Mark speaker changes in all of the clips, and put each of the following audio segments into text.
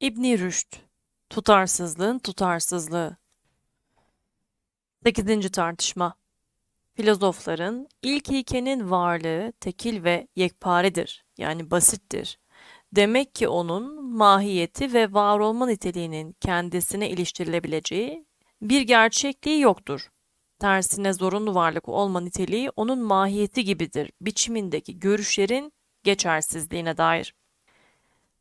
Speaker 1: İbni Rüşd Tutarsızlığın tutarsızlığı 8. tartışma Filozofların ilk ilkenin varlığı tekil ve yekparedir yani basittir. Demek ki onun mahiyeti ve var olma niteliğinin kendisine iliştirilebileceği bir gerçekliği yoktur. Tersine zorunlu varlık olma niteliği onun mahiyeti gibidir biçimindeki görüşlerin geçersizliğine dair.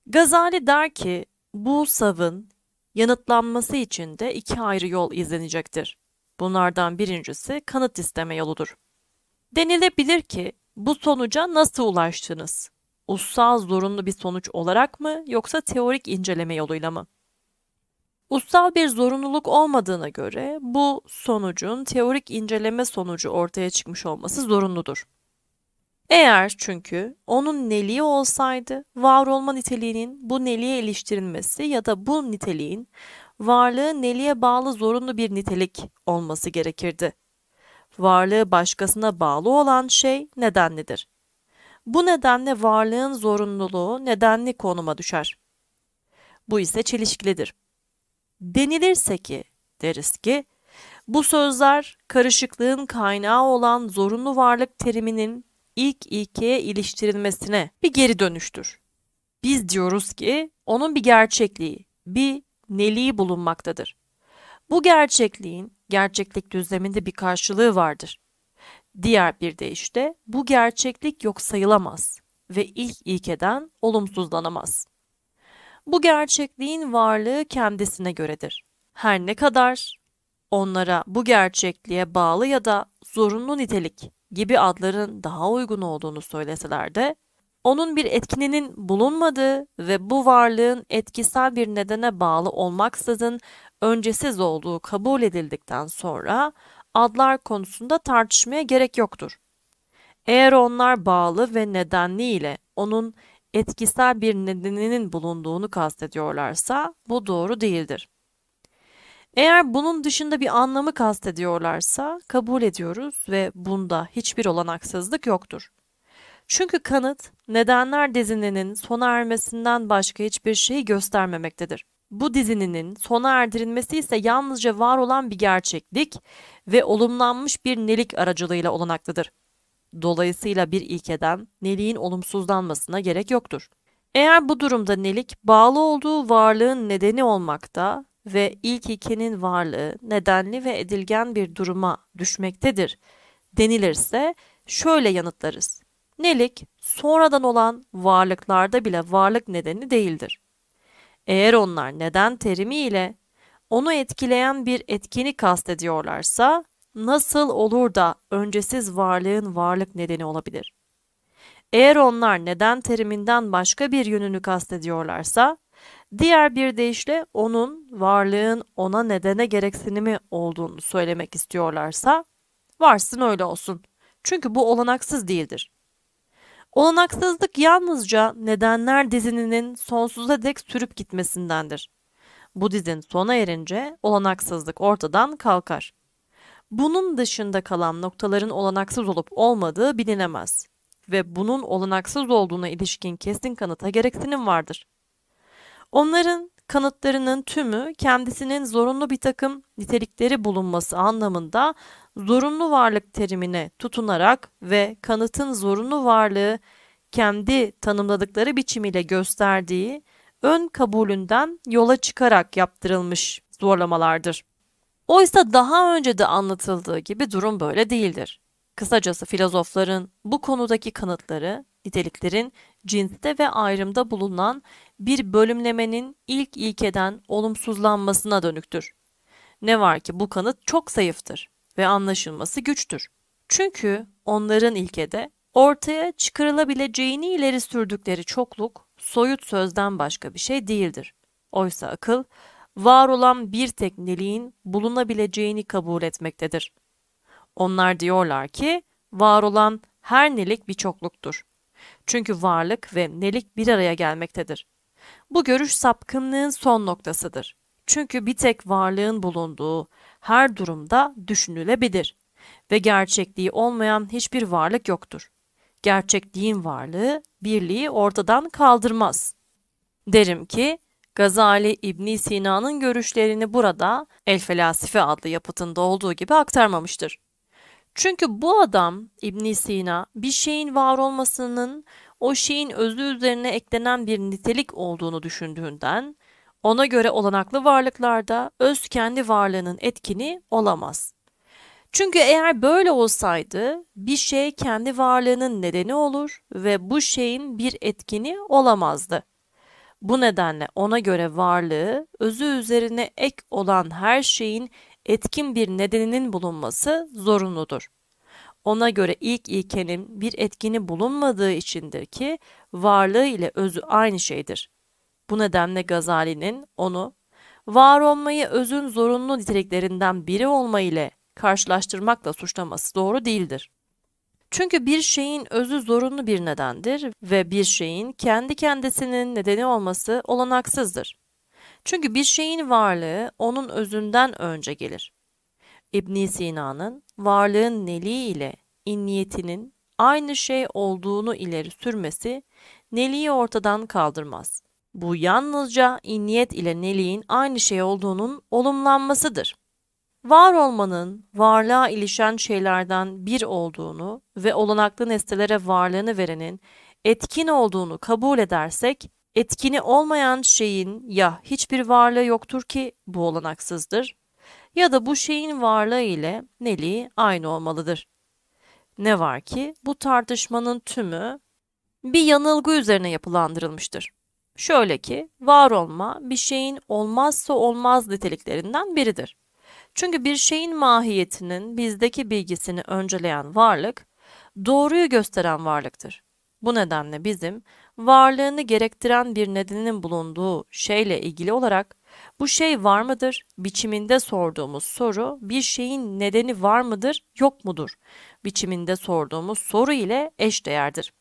Speaker 1: Gazali der ki bu savın yanıtlanması için de iki ayrı yol izlenecektir. Bunlardan birincisi kanıt isteme yoludur. Denilebilir ki bu sonuca nasıl ulaştınız? Ussal zorunlu bir sonuç olarak mı yoksa teorik inceleme yoluyla mı? Ussal bir zorunluluk olmadığına göre bu sonucun teorik inceleme sonucu ortaya çıkmış olması zorunludur. Eğer çünkü onun neliği olsaydı var olma niteliğinin bu neliğe eleştirilmesi ya da bu niteliğin varlığı neliğe bağlı zorunlu bir nitelik olması gerekirdi. Varlığı başkasına bağlı olan şey nedenlidir. Bu nedenle varlığın zorunluluğu nedenli konuma düşer. Bu ise çelişkilidir. Denilirse ki, deriz ki, bu sözler karışıklığın kaynağı olan zorunlu varlık teriminin ilk ilkeye iliştirilmesine bir geri dönüştür. Biz diyoruz ki onun bir gerçekliği, bir neliği bulunmaktadır. Bu gerçekliğin gerçeklik düzleminde bir karşılığı vardır. Diğer bir deyişle bu gerçeklik yok sayılamaz ve ilk ilkeden olumsuzlanamaz. Bu gerçekliğin varlığı kendisine göredir. Her ne kadar onlara bu gerçekliğe bağlı ya da zorunlu nitelik gibi adların daha uygun olduğunu söyleseler de onun bir etkininin bulunmadığı ve bu varlığın etkisel bir nedene bağlı olmaksızın öncesiz olduğu kabul edildikten sonra adlar konusunda tartışmaya gerek yoktur. Eğer onlar bağlı ve nedenli ile onun etkisel bir nedeninin bulunduğunu kastediyorlarsa bu doğru değildir. Eğer bunun dışında bir anlamı kastediyorlarsa kabul ediyoruz ve bunda hiçbir olanaksızlık yoktur. Çünkü kanıt nedenler dizininin sona ermesinden başka hiçbir şeyi göstermemektedir. Bu dizininin sona erdirilmesi ise yalnızca var olan bir gerçeklik ve olumlanmış bir nelik aracılığıyla olanaklıdır. Dolayısıyla bir ilkeden neliğin olumsuzlanmasına gerek yoktur. Eğer bu durumda nelik bağlı olduğu varlığın nedeni olmakta ve ilk ikinin varlığı nedenli ve edilgen bir duruma düşmektedir denilirse şöyle yanıtlarız. Nelik sonradan olan varlıklarda bile varlık nedeni değildir. Eğer onlar neden terimi ile onu etkileyen bir etkini kastediyorlarsa nasıl olur da öncesiz varlığın varlık nedeni olabilir? Eğer onlar neden teriminden başka bir yönünü kastediyorlarsa Diğer bir deyişle onun varlığın ona nedene gereksinimi olduğunu söylemek istiyorlarsa varsın öyle olsun. Çünkü bu olanaksız değildir. Olanaksızlık yalnızca nedenler dizininin sonsuza dek sürüp gitmesindendir. Bu dizin sona erince olanaksızlık ortadan kalkar. Bunun dışında kalan noktaların olanaksız olup olmadığı bilinemez ve bunun olanaksız olduğuna ilişkin kesin kanıta gereksinim vardır. Onların kanıtlarının tümü kendisinin zorunlu bir takım nitelikleri bulunması anlamında zorunlu varlık terimine tutunarak ve kanıtın zorunlu varlığı kendi tanımladıkları biçimiyle gösterdiği ön kabulünden yola çıkarak yaptırılmış zorlamalardır. Oysa daha önce de anlatıldığı gibi durum böyle değildir. Kısacası filozofların bu konudaki kanıtları niteliklerin cinste ve ayrımda bulunan bir bölümlemenin ilk ilkeden olumsuzlanmasına dönüktür. Ne var ki bu kanıt çok zayıftır ve anlaşılması güçtür. Çünkü onların ilkede ortaya çıkarılabileceğini ileri sürdükleri çokluk soyut sözden başka bir şey değildir. Oysa akıl var olan bir tekneliğin bulunabileceğini kabul etmektedir. Onlar diyorlar ki var olan her nelik bir çokluktur. Çünkü varlık ve nelik bir araya gelmektedir. Bu görüş sapkınlığın son noktasıdır. Çünkü bir tek varlığın bulunduğu her durumda düşünülebilir ve gerçekliği olmayan hiçbir varlık yoktur. Gerçekliğin varlığı birliği ortadan kaldırmaz. Derim ki Gazali İbn Sina'nın görüşlerini burada El Felasife adlı yapıtında olduğu gibi aktarmamıştır. Çünkü bu adam İbn Sina bir şeyin var olmasının o şeyin özü üzerine eklenen bir nitelik olduğunu düşündüğünden ona göre olanaklı varlıklarda öz kendi varlığının etkini olamaz. Çünkü eğer böyle olsaydı bir şey kendi varlığının nedeni olur ve bu şeyin bir etkini olamazdı. Bu nedenle ona göre varlığı özü üzerine ek olan her şeyin etkin bir nedeninin bulunması zorunludur. Ona göre ilk ilkenin bir etkini bulunmadığı içindir ki varlığı ile özü aynı şeydir. Bu nedenle Gazali'nin onu var olmayı özün zorunlu niteliklerinden biri olma ile karşılaştırmakla suçlaması doğru değildir. Çünkü bir şeyin özü zorunlu bir nedendir ve bir şeyin kendi kendisinin nedeni olması olanaksızdır. Çünkü bir şeyin varlığı onun özünden önce gelir. İbn Sina'nın varlığın neli ile inniyetinin aynı şey olduğunu ileri sürmesi neliği ortadan kaldırmaz. Bu yalnızca inniyet ile neliğin aynı şey olduğunun olumlanmasıdır. Var olmanın varlığa ilişen şeylerden bir olduğunu ve olanaklı nesnelere varlığını verenin etkin olduğunu kabul edersek, etkini olmayan şeyin ya hiçbir varlığı yoktur ki bu olanaksızdır ya da bu şeyin varlığı ile neliği aynı olmalıdır. Ne var ki bu tartışmanın tümü bir yanılgı üzerine yapılandırılmıştır. Şöyle ki var olma bir şeyin olmazsa olmaz niteliklerinden biridir. Çünkü bir şeyin mahiyetinin bizdeki bilgisini önceleyen varlık, doğruyu gösteren varlıktır. Bu nedenle bizim varlığını gerektiren bir nedenin bulunduğu şeyle ilgili olarak bu şey var mıdır? Biçiminde sorduğumuz soru bir şeyin nedeni var mıdır, yok mudur? Biçiminde sorduğumuz soru ile eşdeğerdir.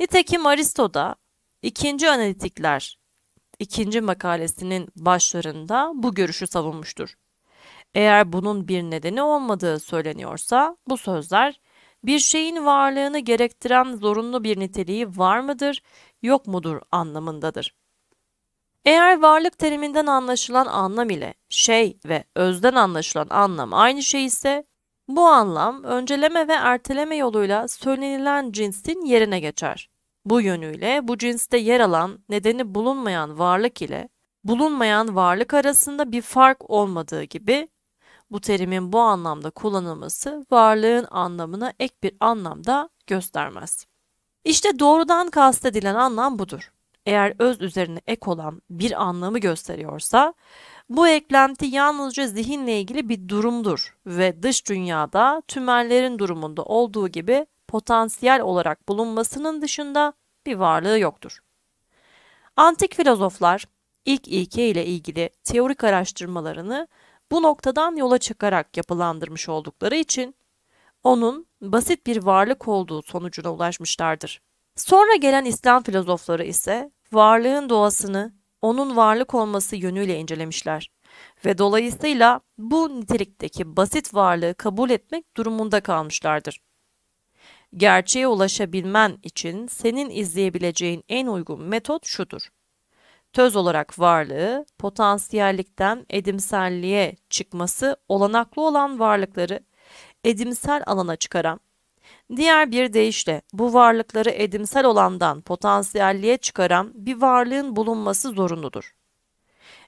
Speaker 1: Nitekim Aristo'da ikinci analitikler ikinci makalesinin başlarında bu görüşü savunmuştur. Eğer bunun bir nedeni olmadığı söyleniyorsa bu sözler bir şeyin varlığını gerektiren zorunlu bir niteliği var mıdır, yok mudur anlamındadır. Eğer varlık teriminden anlaşılan anlam ile şey ve özden anlaşılan anlam aynı şey ise bu anlam önceleme ve erteleme yoluyla söylenilen cinsin yerine geçer. Bu yönüyle bu cinste yer alan nedeni bulunmayan varlık ile bulunmayan varlık arasında bir fark olmadığı gibi bu terimin bu anlamda kullanılması varlığın anlamına ek bir anlam da göstermez. İşte doğrudan kastedilen anlam budur eğer öz üzerine ek olan bir anlamı gösteriyorsa bu eklenti yalnızca zihinle ilgili bir durumdur ve dış dünyada tümellerin durumunda olduğu gibi potansiyel olarak bulunmasının dışında bir varlığı yoktur. Antik filozoflar ilk ilke ile ilgili teorik araştırmalarını bu noktadan yola çıkarak yapılandırmış oldukları için onun basit bir varlık olduğu sonucuna ulaşmışlardır. Sonra gelen İslam filozofları ise varlığın doğasını onun varlık olması yönüyle incelemişler ve dolayısıyla bu nitelikteki basit varlığı kabul etmek durumunda kalmışlardır. Gerçeğe ulaşabilmen için senin izleyebileceğin en uygun metot şudur. Töz olarak varlığı potansiyellikten edimselliğe çıkması olanaklı olan varlıkları edimsel alana çıkaran Diğer bir deyişle bu varlıkları edimsel olandan potansiyelliğe çıkaran bir varlığın bulunması zorunludur.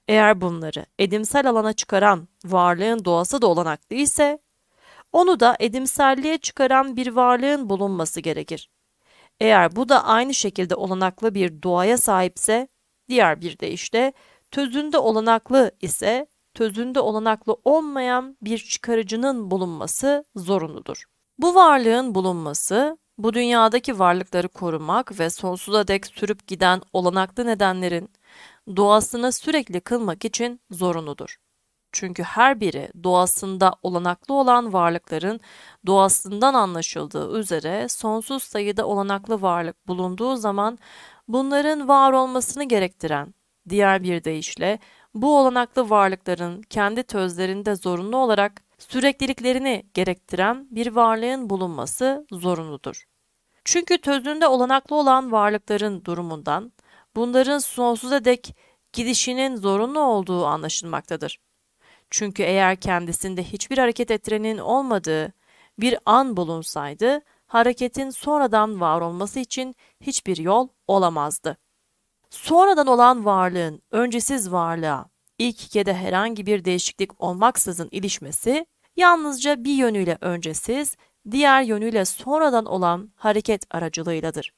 Speaker 1: Eğer bunları edimsel alana çıkaran varlığın doğası da olanaklı ise, onu da edimselliğe çıkaran bir varlığın bulunması gerekir. Eğer bu da aynı şekilde olanaklı bir doğaya sahipse, diğer bir deyişle tözünde olanaklı ise tözünde olanaklı olmayan bir çıkarıcının bulunması zorunludur. Bu varlığın bulunması, bu dünyadaki varlıkları korumak ve sonsuza dek sürüp giden olanaklı nedenlerin doğasını sürekli kılmak için zorunudur. Çünkü her biri doğasında olanaklı olan varlıkların doğasından anlaşıldığı üzere sonsuz sayıda olanaklı varlık bulunduğu zaman bunların var olmasını gerektiren, diğer bir deyişle bu olanaklı varlıkların kendi tözlerinde zorunlu olarak sürekliliklerini gerektiren bir varlığın bulunması zorunludur. Çünkü tözünde olanaklı olan varlıkların durumundan bunların sonsuza dek gidişinin zorunlu olduğu anlaşılmaktadır. Çünkü eğer kendisinde hiçbir hareket ettirenin olmadığı bir an bulunsaydı, hareketin sonradan var olması için hiçbir yol olamazdı sonradan olan varlığın öncesiz varlığa ilk ikide herhangi bir değişiklik olmaksızın ilişmesi yalnızca bir yönüyle öncesiz, diğer yönüyle sonradan olan hareket aracılığıyladır.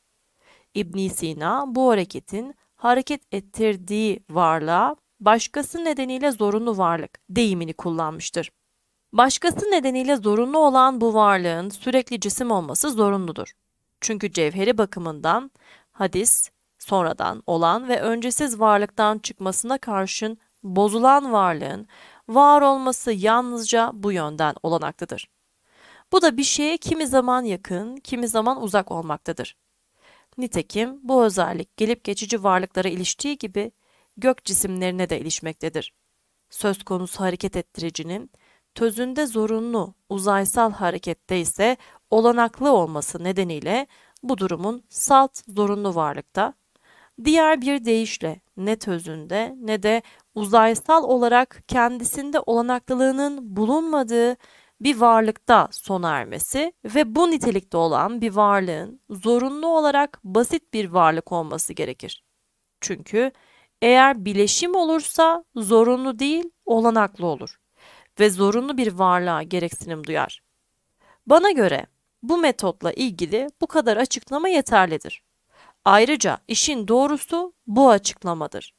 Speaker 1: İbn Sina bu hareketin hareket ettirdiği varlığa başkası nedeniyle zorunlu varlık deyimini kullanmıştır. Başkası nedeniyle zorunlu olan bu varlığın sürekli cisim olması zorunludur. Çünkü cevheri bakımından hadis sonradan olan ve öncesiz varlıktan çıkmasına karşın bozulan varlığın var olması yalnızca bu yönden olanaklıdır. Bu da bir şeye kimi zaman yakın, kimi zaman uzak olmaktadır. Nitekim bu özellik gelip geçici varlıklara iliştiği gibi gök cisimlerine de ilişmektedir. Söz konusu hareket ettiricinin tözünde zorunlu uzaysal harekette ise olanaklı olması nedeniyle bu durumun salt zorunlu varlıkta, Diğer bir deyişle ne tözünde ne de uzaysal olarak kendisinde olanaklılığının bulunmadığı bir varlıkta sona ermesi ve bu nitelikte olan bir varlığın zorunlu olarak basit bir varlık olması gerekir. Çünkü eğer bileşim olursa zorunlu değil, olanaklı olur ve zorunlu bir varlığa gereksinim duyar. Bana göre bu metotla ilgili bu kadar açıklama yeterlidir. Ayrıca işin doğrusu bu açıklamadır.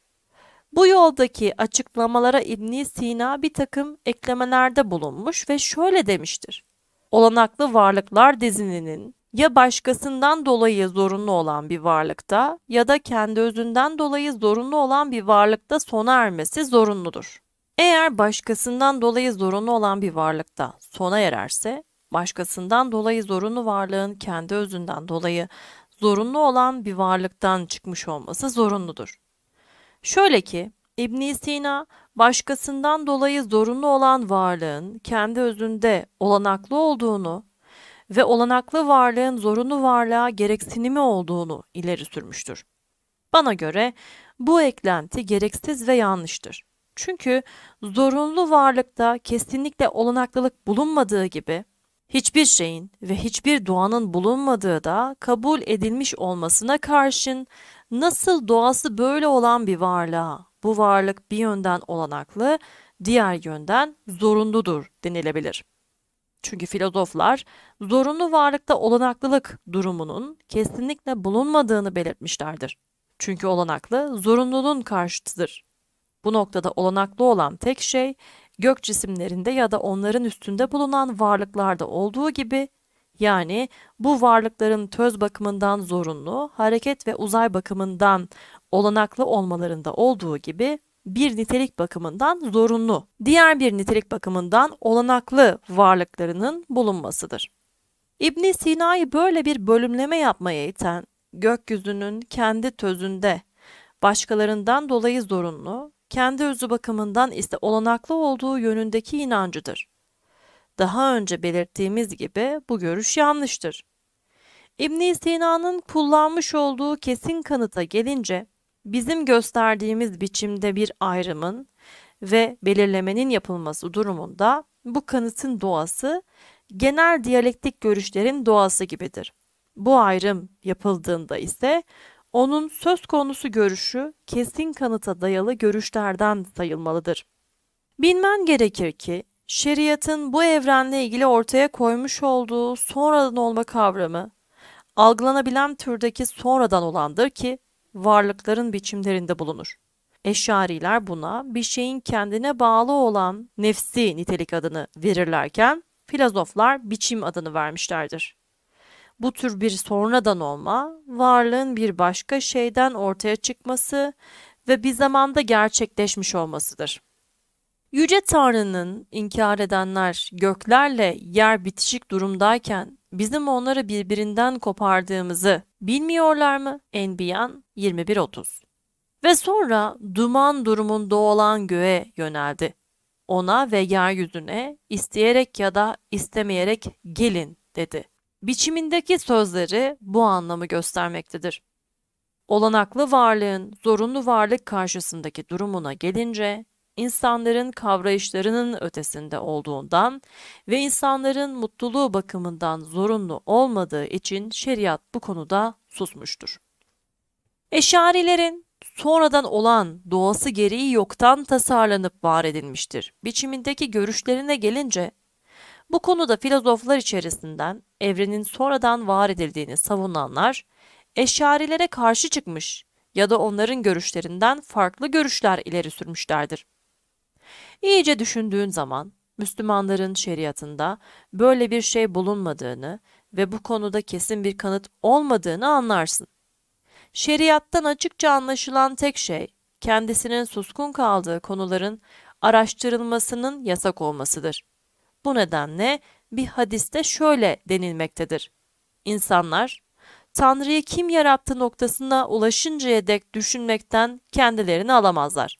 Speaker 1: Bu yoldaki açıklamalara İbn Sina bir takım eklemelerde bulunmuş ve şöyle demiştir. Olanaklı varlıklar dizininin ya başkasından dolayı zorunlu olan bir varlıkta ya da kendi özünden dolayı zorunlu olan bir varlıkta sona ermesi zorunludur. Eğer başkasından dolayı zorunlu olan bir varlıkta sona ererse, başkasından dolayı zorunlu varlığın kendi özünden dolayı zorunlu olan bir varlıktan çıkmış olması zorunludur. Şöyle ki İbn Sina başkasından dolayı zorunlu olan varlığın kendi özünde olanaklı olduğunu ve olanaklı varlığın zorunlu varlığa gereksinimi olduğunu ileri sürmüştür. Bana göre bu eklenti gereksiz ve yanlıştır. Çünkü zorunlu varlıkta kesinlikle olanaklılık bulunmadığı gibi hiçbir şeyin ve hiçbir duanın bulunmadığı da kabul edilmiş olmasına karşın nasıl doğası böyle olan bir varlığa bu varlık bir yönden olanaklı, diğer yönden zorunludur denilebilir. Çünkü filozoflar zorunlu varlıkta olanaklılık durumunun kesinlikle bulunmadığını belirtmişlerdir. Çünkü olanaklı zorunluluğun karşıtıdır. Bu noktada olanaklı olan tek şey gök cisimlerinde ya da onların üstünde bulunan varlıklarda olduğu gibi yani bu varlıkların töz bakımından zorunlu, hareket ve uzay bakımından olanaklı olmalarında olduğu gibi bir nitelik bakımından zorunlu, diğer bir nitelik bakımından olanaklı varlıklarının bulunmasıdır. İbn Sina'yı böyle bir bölümleme yapmaya iten gökyüzünün kendi tözünde başkalarından dolayı zorunlu, kendi özü bakımından ise olanaklı olduğu yönündeki inancıdır. Daha önce belirttiğimiz gibi bu görüş yanlıştır. İbn Sina'nın kullanmış olduğu kesin kanıta gelince bizim gösterdiğimiz biçimde bir ayrımın ve belirlemenin yapılması durumunda bu kanıtın doğası genel diyalektik görüşlerin doğası gibidir. Bu ayrım yapıldığında ise onun söz konusu görüşü kesin kanıta dayalı görüşlerden sayılmalıdır. Bilmen gerekir ki şeriatın bu evrenle ilgili ortaya koymuş olduğu sonradan olma kavramı algılanabilen türdeki sonradan olandır ki varlıkların biçimlerinde bulunur. Eşariler buna bir şeyin kendine bağlı olan nefsi nitelik adını verirlerken filozoflar biçim adını vermişlerdir bu tür bir sonradan olma, varlığın bir başka şeyden ortaya çıkması ve bir zamanda gerçekleşmiş olmasıdır. Yüce Tanrı'nın inkar edenler göklerle yer bitişik durumdayken bizim onları birbirinden kopardığımızı bilmiyorlar mı? Enbiyan 21.30 Ve sonra duman durumunda olan göğe yöneldi. Ona ve yeryüzüne isteyerek ya da istemeyerek gelin dedi biçimindeki sözleri bu anlamı göstermektedir. Olanaklı varlığın zorunlu varlık karşısındaki durumuna gelince insanların kavrayışlarının ötesinde olduğundan ve insanların mutluluğu bakımından zorunlu olmadığı için şeriat bu konuda susmuştur. Eşarilerin sonradan olan doğası gereği yoktan tasarlanıp var edilmiştir. Biçimindeki görüşlerine gelince bu konuda filozoflar içerisinden evrenin sonradan var edildiğini savunanlar eşarilere karşı çıkmış ya da onların görüşlerinden farklı görüşler ileri sürmüşlerdir. İyice düşündüğün zaman Müslümanların şeriatında böyle bir şey bulunmadığını ve bu konuda kesin bir kanıt olmadığını anlarsın. Şeriattan açıkça anlaşılan tek şey kendisinin suskun kaldığı konuların araştırılmasının yasak olmasıdır. Bu nedenle bir hadiste şöyle denilmektedir. İnsanlar Tanrı'yı kim yarattı noktasına ulaşıncaya dek düşünmekten kendilerini alamazlar.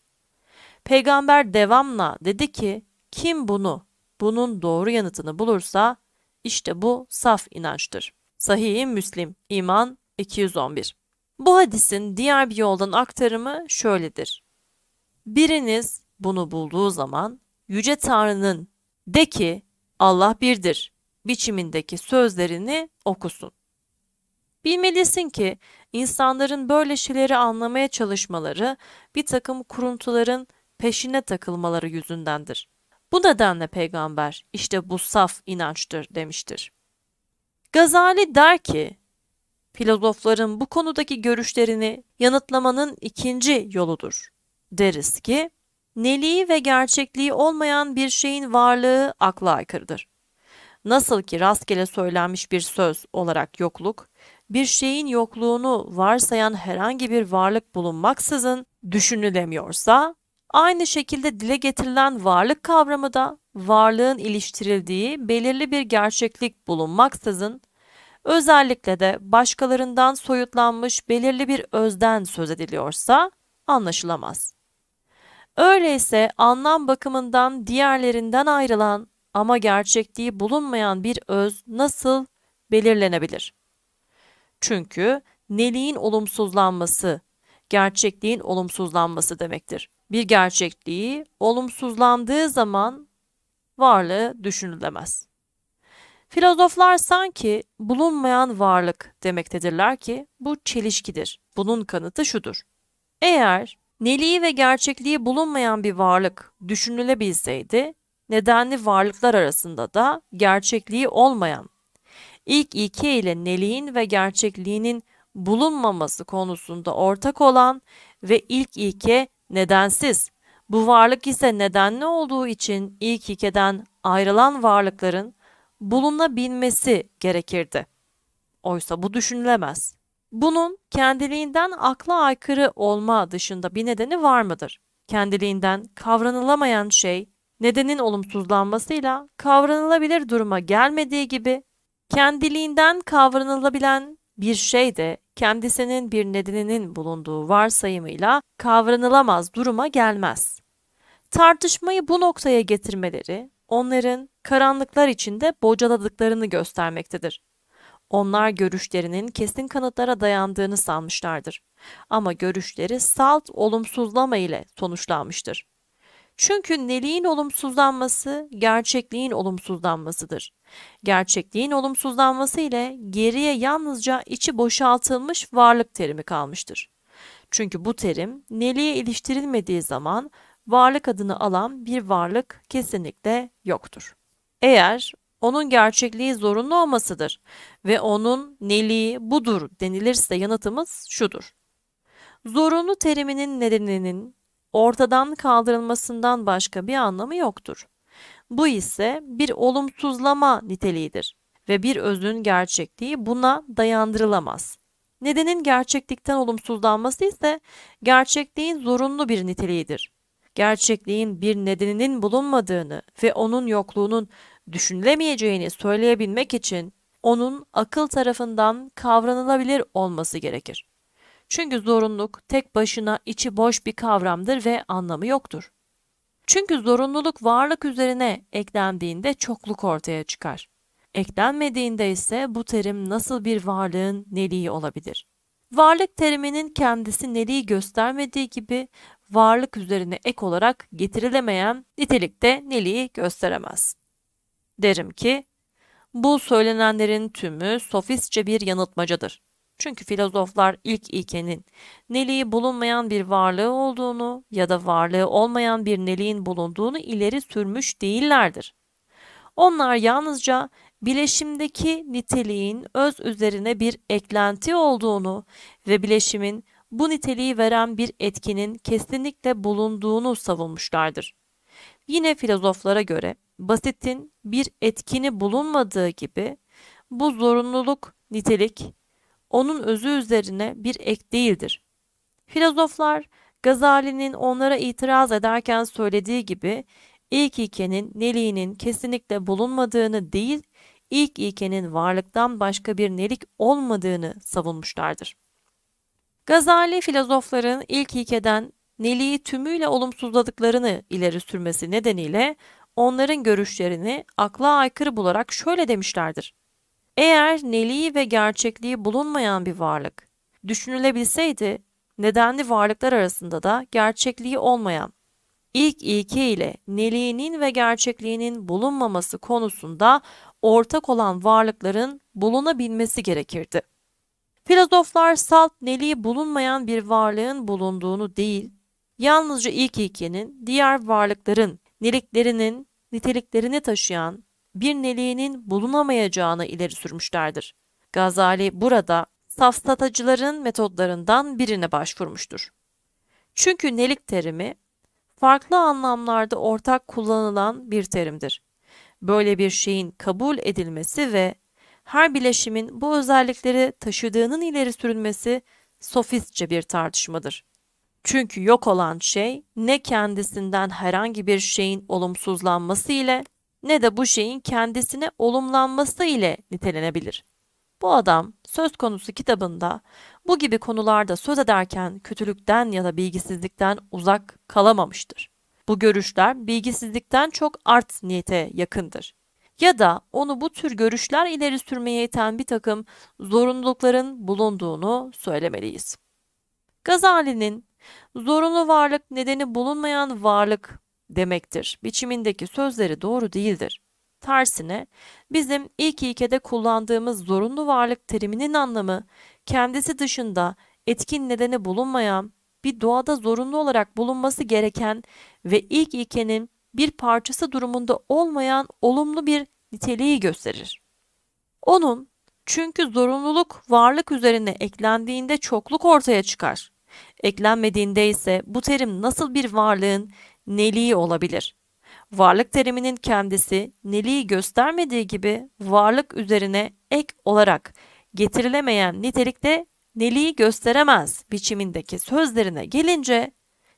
Speaker 1: Peygamber devamla dedi ki kim bunu, bunun doğru yanıtını bulursa işte bu saf inançtır. Sahih-i Müslim İman 211 Bu hadisin diğer bir yoldan aktarımı şöyledir. Biriniz bunu bulduğu zaman Yüce Tanrı'nın de ki Allah birdir biçimindeki sözlerini okusun. Bilmelisin ki insanların böyle şeyleri anlamaya çalışmaları bir takım kuruntuların peşine takılmaları yüzündendir. Bu nedenle peygamber işte bu saf inançtır demiştir. Gazali der ki, filozofların bu konudaki görüşlerini yanıtlamanın ikinci yoludur. Deriz ki, neliği ve gerçekliği olmayan bir şeyin varlığı akla aykırıdır. Nasıl ki rastgele söylenmiş bir söz olarak yokluk, bir şeyin yokluğunu varsayan herhangi bir varlık bulunmaksızın düşünülemiyorsa, aynı şekilde dile getirilen varlık kavramı da varlığın iliştirildiği belirli bir gerçeklik bulunmaksızın, özellikle de başkalarından soyutlanmış belirli bir özden söz ediliyorsa anlaşılamaz. Öyleyse anlam bakımından diğerlerinden ayrılan ama gerçekliği bulunmayan bir öz nasıl belirlenebilir? Çünkü neliğin olumsuzlanması gerçekliğin olumsuzlanması demektir. Bir gerçekliği olumsuzlandığı zaman varlığı düşünülemez. Filozoflar sanki bulunmayan varlık demektedirler ki bu çelişkidir. Bunun kanıtı şudur. Eğer neliği ve gerçekliği bulunmayan bir varlık düşünülebilseydi, nedenli varlıklar arasında da gerçekliği olmayan, ilk ilke ile neliğin ve gerçekliğinin bulunmaması konusunda ortak olan ve ilk ilke nedensiz, bu varlık ise nedenli olduğu için ilk ilkeden ayrılan varlıkların bulunabilmesi gerekirdi. Oysa bu düşünülemez. Bunun kendiliğinden akla aykırı olma dışında bir nedeni var mıdır? Kendiliğinden kavranılamayan şey nedenin olumsuzlanmasıyla kavranılabilir duruma gelmediği gibi kendiliğinden kavranılabilen bir şey de kendisinin bir nedeninin bulunduğu varsayımıyla kavranılamaz duruma gelmez. Tartışmayı bu noktaya getirmeleri onların karanlıklar içinde bocaladıklarını göstermektedir. Onlar görüşlerinin kesin kanıtlara dayandığını sanmışlardır. Ama görüşleri salt olumsuzlama ile sonuçlanmıştır. Çünkü neliğin olumsuzlanması gerçekliğin olumsuzlanmasıdır. Gerçekliğin olumsuzlanması ile geriye yalnızca içi boşaltılmış varlık terimi kalmıştır. Çünkü bu terim neliğe iliştirilmediği zaman varlık adını alan bir varlık kesinlikle yoktur. Eğer onun gerçekliği zorunlu olmasıdır ve onun neliği budur denilirse yanıtımız şudur. Zorunlu teriminin nedeninin ortadan kaldırılmasından başka bir anlamı yoktur. Bu ise bir olumsuzlama niteliğidir ve bir özün gerçekliği buna dayandırılamaz. Nedenin gerçeklikten olumsuzlanması ise gerçekliğin zorunlu bir niteliğidir. Gerçekliğin bir nedeninin bulunmadığını ve onun yokluğunun düşünülemeyeceğini söyleyebilmek için onun akıl tarafından kavranılabilir olması gerekir. Çünkü zorunluluk tek başına içi boş bir kavramdır ve anlamı yoktur. Çünkü zorunluluk varlık üzerine eklendiğinde çokluk ortaya çıkar. Eklenmediğinde ise bu terim nasıl bir varlığın neliği olabilir? Varlık teriminin kendisi neliği göstermediği gibi varlık üzerine ek olarak getirilemeyen nitelikte neliği gösteremez derim ki bu söylenenlerin tümü sofistçe bir yanıltmacadır. Çünkü filozoflar ilk ilkenin neliği bulunmayan bir varlığı olduğunu ya da varlığı olmayan bir neliğin bulunduğunu ileri sürmüş değillerdir. Onlar yalnızca bileşimdeki niteliğin öz üzerine bir eklenti olduğunu ve bileşimin bu niteliği veren bir etkinin kesinlikle bulunduğunu savunmuşlardır. Yine filozoflara göre basitin bir etkini bulunmadığı gibi bu zorunluluk nitelik onun özü üzerine bir ek değildir. Filozoflar Gazali'nin onlara itiraz ederken söylediği gibi ilk ilkenin neliğinin kesinlikle bulunmadığını değil, ilk ilkenin varlıktan başka bir nelik olmadığını savunmuşlardır. Gazali filozofların ilk ilkeden neliği tümüyle olumsuzladıklarını ileri sürmesi nedeniyle onların görüşlerini akla aykırı bularak şöyle demişlerdir. Eğer neliği ve gerçekliği bulunmayan bir varlık düşünülebilseydi, nedenli varlıklar arasında da gerçekliği olmayan ilk ilke ile neliğinin ve gerçekliğinin bulunmaması konusunda ortak olan varlıkların bulunabilmesi gerekirdi. Filozoflar salt neliği bulunmayan bir varlığın bulunduğunu değil, yalnızca ilk ilkenin diğer varlıkların niliklerinin niteliklerini taşıyan bir neliğinin bulunamayacağını ileri sürmüşlerdir. Gazali burada safsatacıların metodlarından birine başvurmuştur. Çünkü nelik terimi farklı anlamlarda ortak kullanılan bir terimdir. Böyle bir şeyin kabul edilmesi ve her bileşimin bu özellikleri taşıdığının ileri sürülmesi sofistçe bir tartışmadır. Çünkü yok olan şey ne kendisinden herhangi bir şeyin olumsuzlanması ile ne de bu şeyin kendisine olumlanması ile nitelenebilir. Bu adam söz konusu kitabında bu gibi konularda söz ederken kötülükten ya da bilgisizlikten uzak kalamamıştır. Bu görüşler bilgisizlikten çok art niyete yakındır. Ya da onu bu tür görüşler ileri sürmeye iten bir takım zorunlulukların bulunduğunu söylemeliyiz. Gazali'nin Zorunlu varlık nedeni bulunmayan varlık demektir. Biçimindeki sözleri doğru değildir. Tersine bizim ilk ilkede kullandığımız zorunlu varlık teriminin anlamı kendisi dışında etkin nedeni bulunmayan bir doğada zorunlu olarak bulunması gereken ve ilk ilkenin bir parçası durumunda olmayan olumlu bir niteliği gösterir. Onun çünkü zorunluluk varlık üzerine eklendiğinde çokluk ortaya çıkar. Eklenmediğinde ise bu terim nasıl bir varlığın neliği olabilir? Varlık teriminin kendisi neliği göstermediği gibi varlık üzerine ek olarak getirilemeyen nitelikte neliği gösteremez biçimindeki sözlerine gelince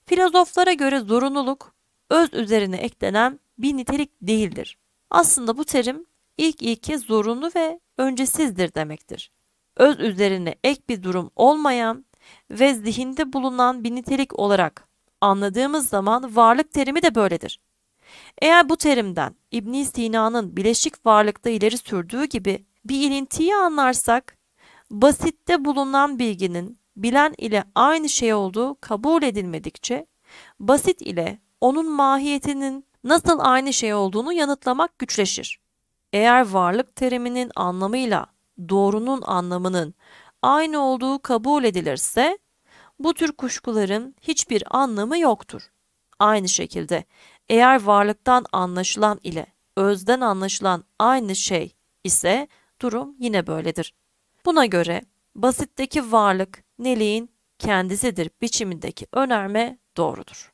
Speaker 1: filozoflara göre zorunluluk öz üzerine eklenen bir nitelik değildir. Aslında bu terim ilk ilki zorunlu ve öncesizdir demektir. Öz üzerine ek bir durum olmayan ve zihinde bulunan bir nitelik olarak anladığımız zaman varlık terimi de böyledir. Eğer bu terimden İbn Sina'nın bileşik varlıkta ileri sürdüğü gibi bir ilintiyi anlarsak, basitte bulunan bilginin bilen ile aynı şey olduğu kabul edilmedikçe, basit ile onun mahiyetinin nasıl aynı şey olduğunu yanıtlamak güçleşir. Eğer varlık teriminin anlamıyla doğrunun anlamının aynı olduğu kabul edilirse bu tür kuşkuların hiçbir anlamı yoktur. Aynı şekilde eğer varlıktan anlaşılan ile özden anlaşılan aynı şey ise durum yine böyledir. Buna göre basitteki varlık neliğin kendisidir biçimindeki önerme doğrudur.